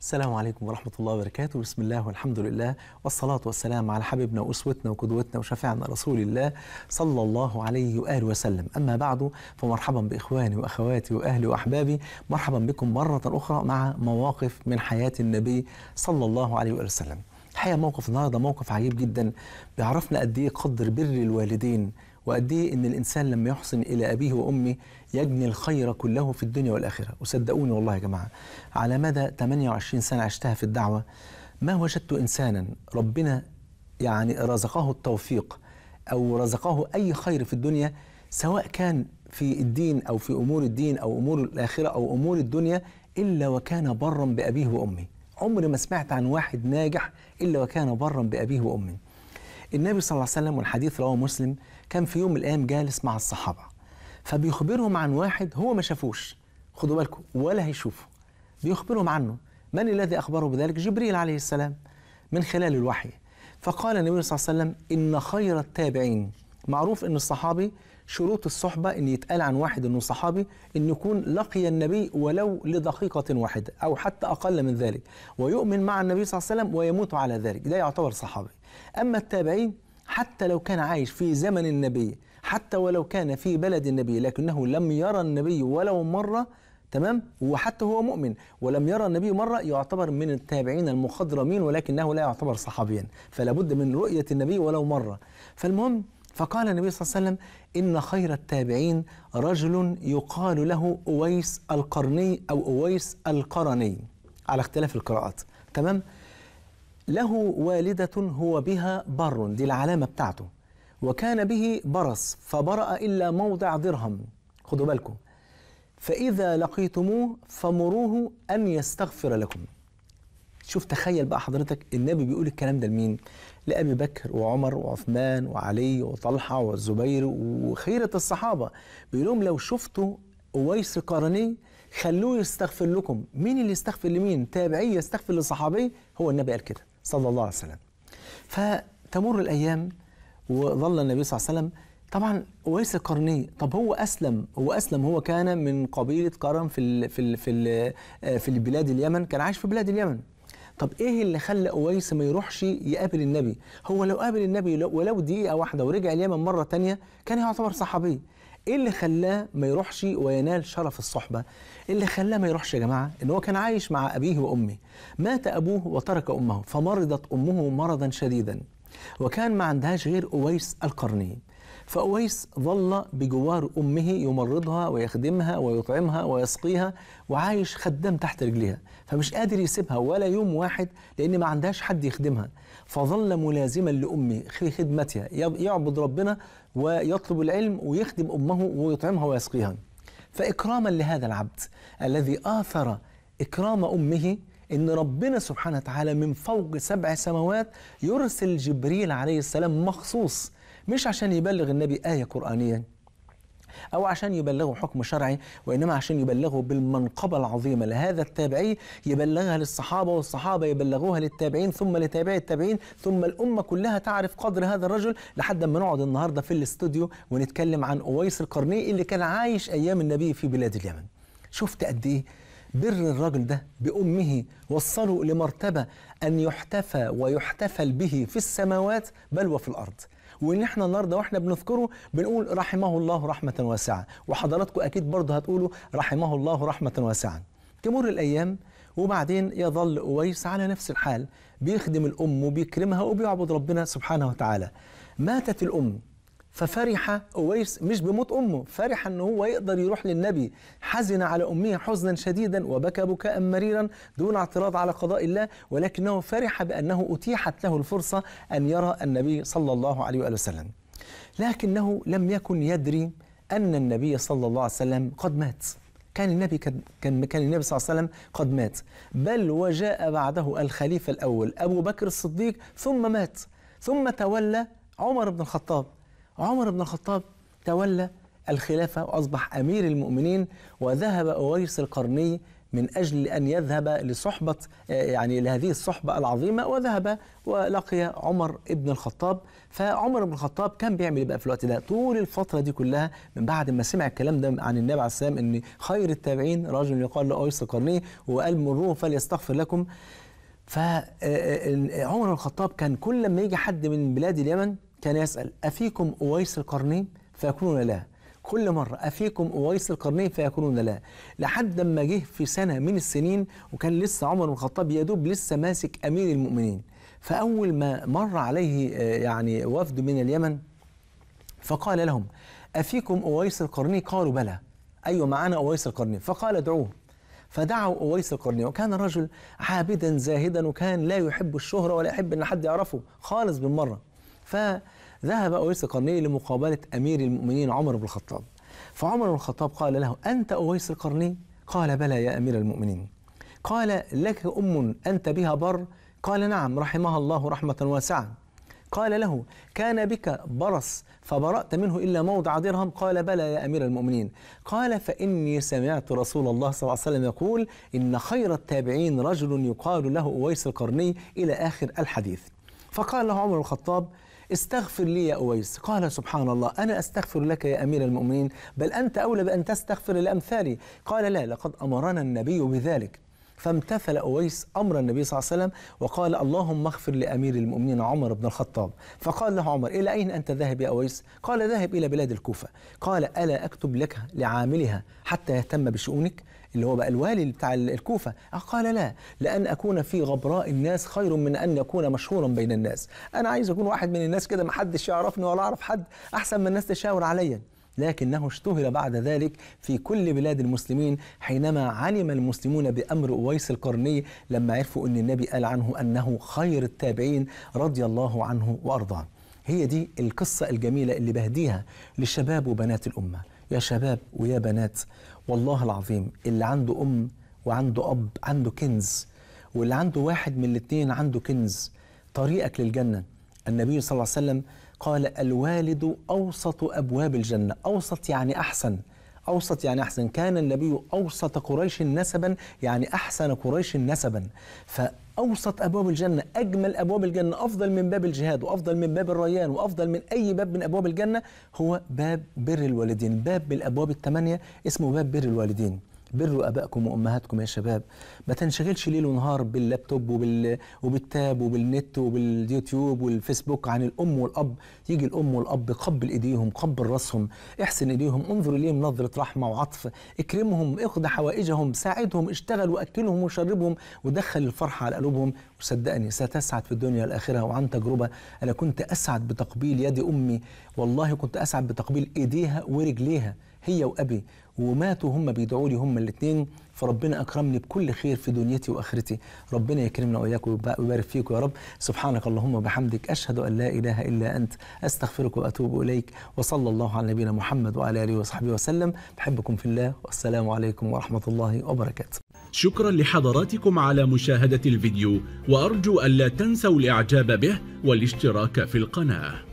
السلام عليكم ورحمة الله وبركاته بسم الله والحمد لله والصلاة والسلام على حبيبنا وأسوتنا وقدوتنا وشفيعنا رسول الله صلى الله عليه وآله وسلم أما بعد فمرحبا بإخواني وأخواتي وأهلي وأحبابي مرحبا بكم مرة أخرى مع مواقف من حياة النبي صلى الله عليه وآله وسلم الحقيقة موقف النهاردة موقف عجيب جدا بيعرفنا قد إيه قدر بر الوالدين وقد ايه ان الانسان لما يحسن الى ابيه وامه يجني الخير كله في الدنيا والاخره وصدقوني والله يا جماعه على مدى 28 سنه عشتها في الدعوه ما وجدت انسانا ربنا يعني رزقه التوفيق او رزقه اي خير في الدنيا سواء كان في الدين او في امور الدين او امور الاخره او امور الدنيا الا وكان برا بابيه وامه عمر ما سمعت عن واحد ناجح الا وكان برا بابيه وامه النبي صلى الله عليه وسلم والحديث رواه مسلم كان في يوم من الايام جالس مع الصحابه فبيخبرهم عن واحد هو ما شافوش خدوا بالكم ولا هيشوفه بيخبرهم عنه من الذي اخبره بذلك جبريل عليه السلام من خلال الوحي فقال النبي صلى الله عليه وسلم ان خير التابعين معروف ان الصحابي شروط الصحبه ان يتقال عن واحد انه صحابي ان يكون لقي النبي ولو لدقيقه واحده او حتى اقل من ذلك ويؤمن مع النبي صلى الله عليه وسلم ويموت على ذلك ده يعتبر صحابي اما التابعين حتى لو كان عايش في زمن النبي حتى ولو كان في بلد النبي لكنه لم يرى النبي ولو مرة تمام وحتى هو مؤمن ولم يرى النبي مرة يعتبر من التابعين المخضرمين ولكنه لا يعتبر صحابيا فلا بد من رؤية النبي ولو مرة فالمهم فقال النبي صلى الله عليه وسلم إن خير التابعين رجل يقال له أويس القرني أو أويس القرني على اختلاف القراءات تمام له والدة هو بها بر دي العلامة بتاعته وكان به برص فبرأ إلا موضع درهم خدوا بالكم فإذا لقيتموه فمروه أن يستغفر لكم شوف تخيل بقى حضرتك النبي بيقول الكلام ده لمين لأبي بكر وعمر وعثمان وعلي وطلحة والزبير وخيرة الصحابة بيقول لهم لو شفتوا أويس قرني خلوه يستغفر لكم مين اللي يستغفر لمين تابعي يستغفر لصحابي هو النبي قال كده صلى الله عليه وسلم فتمر الأيام وظل النبي صلى الله عليه وسلم طبعا أويس القرني طب هو أسلم هو أسلم هو كان من قبيلة قرن في الـ في الـ في الـ آه، في البلاد اليمن كان عايش في بلاد اليمن طب ايه اللي خلى اويس ما يروحش يقابل النبي هو لو قابل النبي ولو دقيقه واحده ورجع اليمن مره تانية كان يعتبر صحابي ايه اللي خلاه ما يروحش وينال شرف الصحبه إيه اللي خلاه ما يروحش يا جماعه ان هو كان عايش مع ابيه وامه مات ابوه وترك امه فمرضت امه مرضا شديدا وكان ما عندهاش غير اويس القرني فأويس ظل بجوار أمه يمرضها ويخدمها ويطعمها ويسقيها وعايش خدام تحت رجليها فمش قادر يسيبها ولا يوم واحد لأن ما عندهاش حد يخدمها فظل ملازما لأمه في خدمتها يعبد ربنا ويطلب العلم ويخدم أمه ويطعمها ويسقيها فإكراما لهذا العبد الذي آثر إكرام أمه ان ربنا سبحانه وتعالى من فوق سبع سماوات يرسل جبريل عليه السلام مخصوص مش عشان يبلغ النبي آية قرآنية أو عشان يبلغه حكم شرعي وإنما عشان يبلغه بالمنقبة العظيمة لهذا التابعي يبلغها للصحابة والصحابة يبلغوها للتابعين ثم لتابعي التابعين ثم الأمة كلها تعرف قدر هذا الرجل لحد ما نقعد النهاردة في الاستوديو ونتكلم عن أويس القرني اللي كان عايش أيام النبي في بلاد اليمن شفت قد إيه بر الرجل ده بأمه وصله لمرتبة أن يحتفى ويحتفل به في السماوات بل وفي الأرض وان احنا النهارده واحنا بنذكره بنقول رحمه الله رحمه واسعه وحضراتكم اكيد برضه هتقولوا رحمه الله رحمه واسعه تمر الايام وبعدين يظل اويس على نفس الحال بيخدم الام وبيكرمها وبيعبد ربنا سبحانه وتعالى ماتت الام ففرح أويس مش بموت أمه فرح أنه هو يقدر يروح للنبي حزن على أمه حزنا شديدا وبكى بكاء مريرا دون اعتراض على قضاء الله ولكنه فرح بأنه أتيحت له الفرصة أن يرى النبي صلى الله عليه وآله وسلم لكنه لم يكن يدري أن النبي صلى الله عليه وسلم قد مات كان النبي كان كان النبي صلى الله عليه وسلم قد مات بل وجاء بعده الخليفة الأول أبو بكر الصديق ثم مات ثم تولى عمر بن الخطاب عمر بن الخطاب تولى الخلافة وأصبح أمير المؤمنين وذهب أويس القرني من أجل أن يذهب لصحبة يعني لهذه الصحبة العظيمة وذهب ولقي عمر بن الخطاب فعمر بن الخطاب كان بيعمل بقى في الوقت ده طول الفترة دي كلها من بعد ما سمع الكلام ده عن النبي عليه السلام أن خير التابعين رجل يقال له أويس القرني وقال مروه فليستغفر لكم فعمر آه، آه، آه، بن الخطاب كان كل ما يجي حد من بلاد اليمن كان يسأل أفيكم أويس القرنين فيقولون لا كل مرة أفيكم أويس القرنين فيقولون لا لحد لما جه في سنة من السنين وكان لسه عمر بن الخطاب يدوب لسه ماسك أمير المؤمنين فأول ما مر عليه آه، يعني وفد من اليمن فقال لهم أفيكم أويس القرني قالوا بلى أيوة معنا أويس القرني فقال ادعوه فدعوا أويس القرني وكان رجل عابدا زاهدا وكان لا يحب الشهرة ولا يحب أن حد يعرفه خالص بالمرة فذهب أويس القرني لمقابلة أمير المؤمنين عمر بن الخطاب فعمر بن الخطاب قال له أنت أويس القرني قال بلى يا أمير المؤمنين قال لك أم أنت بها بر قال نعم رحمها الله رحمة واسعة قال له كان بك برص فبرأت منه إلا موضع درهم قال بلى يا أمير المؤمنين قال فإني سمعت رسول الله صلى الله عليه وسلم يقول إن خير التابعين رجل يقال له أويس القرني إلى آخر الحديث فقال له عمر الخطاب استغفر لي يا أويس قال سبحان الله أنا أستغفر لك يا أمير المؤمنين بل أنت أولى بأن تستغفر لأمثالي قال لا لقد أمرنا النبي بذلك فامتثل أويس أمر النبي صلى الله عليه وسلم وقال اللهم اغفر لأمير المؤمنين عمر بن الخطاب فقال له عمر إلى أين أنت ذاهب يا أويس قال ذاهب إلى بلاد الكوفة قال ألا أكتب لك لعاملها حتى يهتم بشؤونك اللي هو بقى الوالي بتاع الكوفة قال لا لأن أكون في غبراء الناس خير من أن أكون مشهورا بين الناس أنا عايز أكون واحد من الناس كده محدش يعرفني ولا أعرف حد أحسن من الناس تشاور عليا لكنه اشتهر بعد ذلك في كل بلاد المسلمين حينما علم المسلمون بأمر أويس القرني لما عرفوا أن النبي قال عنه أنه خير التابعين رضي الله عنه وأرضاه هي دي القصة الجميلة اللي بهديها لشباب وبنات الأمة يا شباب ويا بنات والله العظيم اللي عنده أم وعنده أب عنده كنز واللي عنده واحد من الاثنين عنده كنز طريقك للجنة النبي صلى الله عليه وسلم قال الوالد أوسط أبواب الجنة أوسط يعني أحسن أوسط يعني أحسن كان النبي أوسط قريش نسبا يعني أحسن قريش نسبا ف أوسط أبواب الجنة أجمل أبواب الجنة أفضل من باب الجهاد وأفضل من باب الريان وأفضل من أي باب من أبواب الجنة هو باب بر الوالدين باب من الأبواب الثمانية اسمه باب بر الوالدين بروا ابائكم وامهاتكم يا شباب ما تنشغلش ليل ونهار باللابتوب وبال... وبالتاب وبالنت وباليوتيوب والفيسبوك عن الام والاب يجي الام والاب قبل ايديهم قبل راسهم احسن ايديهم انظر اليهم نظره رحمه وعطف اكرمهم اخذ حوائجهم ساعدهم اشتغل واكلهم وشربهم ودخل الفرحه على قلوبهم صدقني ستسعد في الدنيا الآخرة وعن تجربة أنا كنت أسعد بتقبيل يد أمي والله كنت أسعد بتقبيل إيديها ورجليها هي وأبي وماتوا هم بيدعوا لي هم الاثنين فربنا أكرمني بكل خير في دنيتي وآخرتي ربنا يكرمنا وإياكم ويبارك فيكم يا رب سبحانك اللهم وبحمدك أشهد أن لا إله إلا أنت أستغفرك وأتوب إليك وصلى الله على نبينا محمد وعلى آله وصحبه وسلم بحبكم في الله والسلام عليكم ورحمة الله وبركاته شكرا لحضراتكم على مشاهدة الفيديو وأرجو ألا تنسوا الإعجاب به والاشتراك في القناة